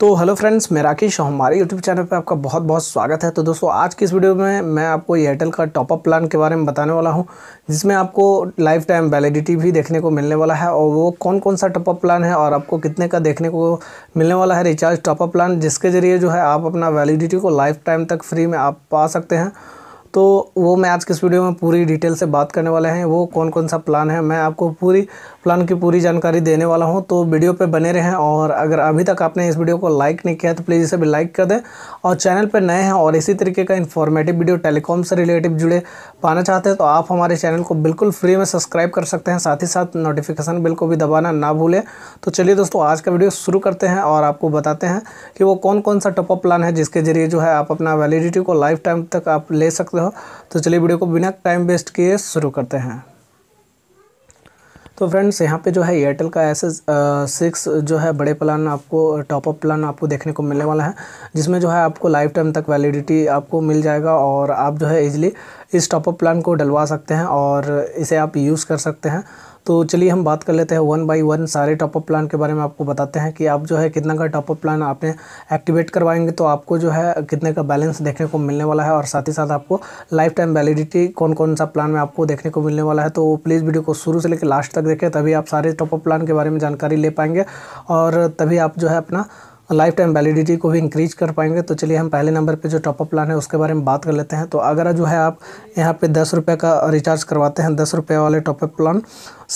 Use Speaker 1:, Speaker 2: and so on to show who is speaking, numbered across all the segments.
Speaker 1: तो hello friends मैं राकेश हमारे यूट्यूब चैनल पर आपका बहुत बहुत स्वागत है तो दोस्तों आज की इस वीडियो में मैं आपको एयरटेल का टॉपअप प्लान के बारे में बताने वाला हूँ जिसमें आपको लाइफ टाइम वैलिडिटी भी देखने को मिलने वाला है और वो कौन कौन सा टॉपअप प्लान है और आपको कितने का देखने को मिलने वाला है रिचार्ज टॉपअप प्लान जिसके ज़रिए जो है आप अपना वैलिडिटी को लाइफ टाइम तक फ्री में आप पा सकते हैं तो वो मैं आज के इस वीडियो में पूरी डिटेल से बात करने वाले हैं वो कौन कौन सा प्लान है मैं आपको पूरी प्लान की पूरी जानकारी देने वाला हूँ तो वीडियो पे बने रहें और अगर अभी तक आपने इस वीडियो को लाइक नहीं किया तो प्लीज़ इसे भी लाइक कर दें और चैनल पर नए हैं और इसी तरीके का इन्फॉर्मेटिव वीडियो टेलीकॉम से रिलेटिव जुड़े पाना चाहते हैं तो आप हमारे चैनल को बिल्कुल फ्री में सब्सक्राइब कर सकते हैं साथ ही साथ नोटिफिकेशन बिल को भी दबाना ना भूलें तो चलिए दोस्तों आज का वीडियो शुरू करते हैं और आपको बताते हैं कि वो कौन कौन सा टॉपअप प्लान है जिसके जरिए जो है आप अपना वैलिडिटी को लाइफ टाइम तक आप ले सकते हो हो तो चलिए वीडियो को बिना टाइम वेस्ट किए शुरू करते हैं तो फ्रेंड्स यहाँ पे जो है एयरटेल का एस सिक्स जो है बड़े प्लान आपको टॉपअप प्लान आपको देखने को मिलने वाला है जिसमें जो है आपको लाइफ टाइम तक वैलिडिटी आपको मिल जाएगा और आप जो है इजीली इस टॉपअप प्लान को डलवा सकते हैं और इसे आप यूज़ कर सकते हैं तो चलिए हम बात कर लेते हैं वन बाई वन सारे टॉपअप प्लान के बारे में आपको बताते हैं कि आप जो है कितना का टॉपअप प्लान आपने एक्टिवेट करवाएंगे तो आपको जो है कितने का बैलेंस देखने को मिलने वाला है और साथ ही साथ आपको लाइफ टाइम वैलिडिटी कौन कौन सा प्लान में आपको देखने को मिलने वाला है तो प्लीज़ वीडियो को शुरू से लेकर लास्ट तक देखें तभी आप सारे टॉपअप प्लान के बारे में जानकारी ले पाएंगे और तभी आप जो है अपना लाइफ टाइम वैलिडिटी को भी इंक्रीज कर पाएंगे तो चलिए हम पहले नंबर पे जो टॉपअप प्लान है उसके बारे में बात कर लेते हैं तो अगर जो है आप यहाँ पे दस रुपये का रिचार्ज करवाते हैं दस रुपये वाले टॉपअप प्लान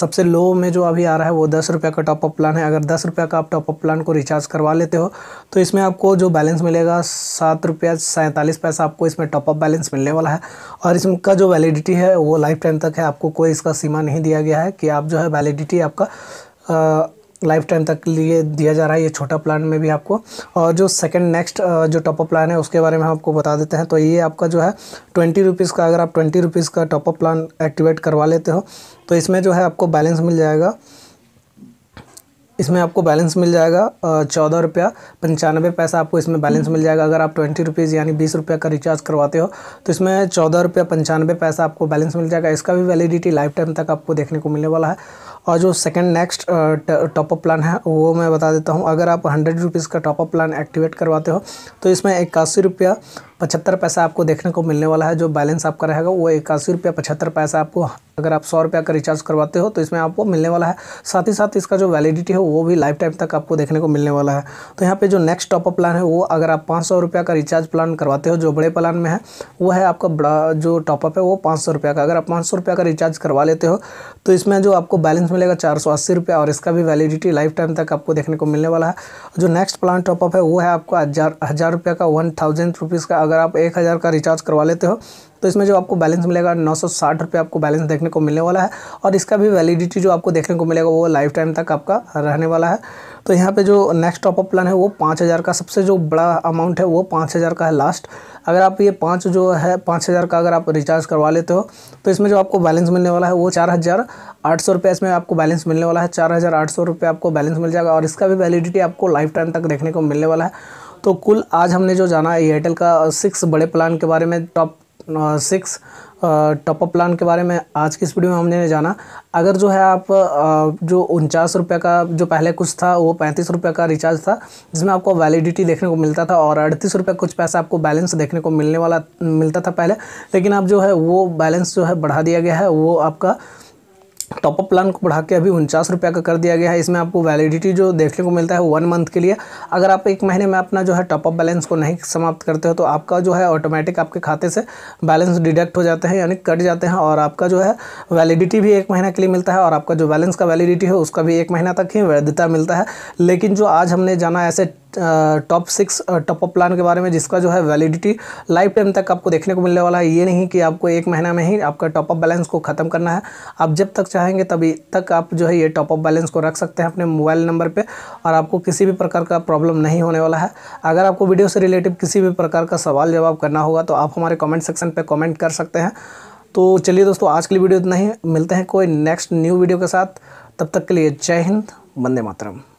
Speaker 1: सबसे लो में जो अभी आ रहा है वो दस रुपये का टॉपअप प्लान है अगर दस रुपये का आप टॉपअप प्लान को रिचार्ज करवा लेते हो तो इसमें आपको जो बैलेंस मिलेगा सात रुपया सैंतालीस पैसा आपको इसमें टॉपअप बैलेंस मिलने वाला है और इसका जो वैलिडिटी है वो लाइफ टाइम तक है आपको कोई इसका सीमा नहीं दिया गया है कि आप जो है वैलिडिटी आपका लाइफ टाइम तक लिए दिया जा रहा है ये छोटा प्लान में भी आपको और जो सेकंड नेक्स्ट जो टॉपअप प्लान है उसके बारे में हम आपको बता देते हैं तो ये आपका जो है ट्वेंटी रुपीज़ का अगर आप ट्वेंटी रुपीज़ का टॉपअप प्लान एक्टिवेट करवा लेते हो तो इसमें जो है आपको बैलेंस मिल जाएगा इसमें आपको बैलेंस मिल जाएगा चौदह रुपया पंचानवे पैसा आपको इसमें बैलेंस मिल जाएगा अगर आप ट्वेंटी रुपीज़ यानी बीस रुपये का रिचार्ज करवाते हो तो इसमें चौदह रुपया पंचानवे पैसा आपको बैलेंस मिल जाएगा इसका भी वैलिडिटी लाइफ टाइम तक आपको देखने को मिलने वाला है और जो सेकंड नेक्स्ट टॉपअप प्लान है वो मैं बता देता हूँ अगर आप हंड्रेड रुपीज़ का टॉपअप प्लान एक्टिवेट करवाते हो तो इसमें इक्यासी रुपया पचहत्तर पैसा आपको देखने को मिलने वाला है जो बैलेंस आपका रहेगा वो इक्यासी रुपया पचहत्तर पैसा आपको अगर आप सौ रुपया का रिचार्ज करवाते हो तो इसमें आपको मिलने वाला है साथ ही साथ इसका जो वैलिडिटी है वो भी लाइफ टाइम तक आपको देखने को मिलने वाला है तो यहाँ पे जो नेक्स्ट टॉपअप प्लान है वो अगर आप पाँच सौ रुपया का रिचार्ज प्लान करवाते हो जो बड़े प्लान में है वो है आपका बड़ा जो टॉपअप है वो पाँच सौ रुपया का अगर आप पाँच सौ रुपया का रिचार्ज करवा लेते हो तो इसमें जो आपको बैलेंस डिस्काउंट मिलेगा चार सौ अस्सी रुपये और इसका भी वैलिडिटी लाइफ टाइम तक आपको देखने को मिलने वाला है जो नेक्स्ट प्लान टॉपअप है वो है आपको हज़ार हज़ार रुपये का वन थाउजेंड रुपीज़ का अगर आप एक हज़ार का रिचार्ज करवा लेते हो तो इसमें जो आपको बैलेंस मिलेगा नौ रुपये आपको बैलेंस देखने को मिलने वाला है और इसका भी वैलिडिटी जो आपको देखने को मिलेगा वो लाइफ टाइम तक आपका रहने वाला है तो यहाँ पे जो नेक्स्ट टॉपअप प्लान है वो पाँच हज़ार का सबसे जो बड़ा अमाउंट है वो पाँच हज़ार का है लास्ट अगर आप ये पाँच जो है पाँच हज़ार का अगर आप रिचार्ज करवा लेते हो तो इसमें जो आपको बैलेंस मिलने वाला है वो चार हज़ार आठ सौ रुपये इसमें आपको बैलेंस मिलने वाला है चार हज़ार आठ सौ रुपये आपको बैलेंस मिल जाएगा और इसका भी वैलिडिटी आपको लाइफ टाइम तक देखने को मिलने वाला है तो कुल आज हमने जो जाना है एयरटेल का सिक्स बड़े प्लान के बारे में टॉप सिक्स टॉपअप प्लान के बारे में आज की इस वीडियो में हमने जाना अगर जो है आप uh, जो उनचास रुपये का जो पहले कुछ था वो पैंतीस रुपये का रिचार्ज था जिसमें आपको वैलिडिटी देखने को मिलता था और अड़तीस रुपये कुछ पैसा आपको बैलेंस देखने को मिलने वाला मिलता था पहले लेकिन अब जो है वो बैलेंस जो है बढ़ा दिया गया है वो आपका टॉपअप प्लान को बढ़ा के अभी उनचास रुपये का कर दिया गया है इसमें आपको वैलिडिटी जो देखने को मिलता है वन मंथ के लिए अगर आप एक महीने में अपना जो है टॉपअप बैलेंस को नहीं समाप्त करते हो तो आपका जो है ऑटोमेटिक आपके खाते से बैलेंस डिडक्ट हो जाते हैं यानी कट जाते हैं और आपका जो है वैलिडिटी भी एक महीना के लिए मिलता है और आपका जो बैलेंस का वैलिडिटी है उसका भी एक महीना तक ही वैधता मिलता है लेकिन जो आज हमने जाना ऐसे टॉप सिक्स टॉपअप प्लान के बारे में जिसका जो है वैलिडिटी लाइफ टाइम तक आपको देखने को मिलने वाला है ये नहीं कि आपको एक महीना में ही आपका टॉपअप बैलेंस को ख़त्म करना है आप जब तक चाहेंगे तभी तक आप जो है ये टॉपअप बैलेंस को रख सकते हैं अपने मोबाइल नंबर पर और आपको किसी भी प्रकार का प्रॉब्लम नहीं होने वाला है अगर आपको वीडियो से रिलेटिव किसी भी प्रकार का सवाल जवाब करना होगा तो आप हमारे कॉमेंट सेक्शन पर कॉमेंट कर सकते हैं तो चलिए दोस्तों आज के लिए वीडियो इतना ही मिलते हैं कोई नेक्स्ट न्यू वीडियो के साथ तब तक के लिए जय हिंद वंदे मातरम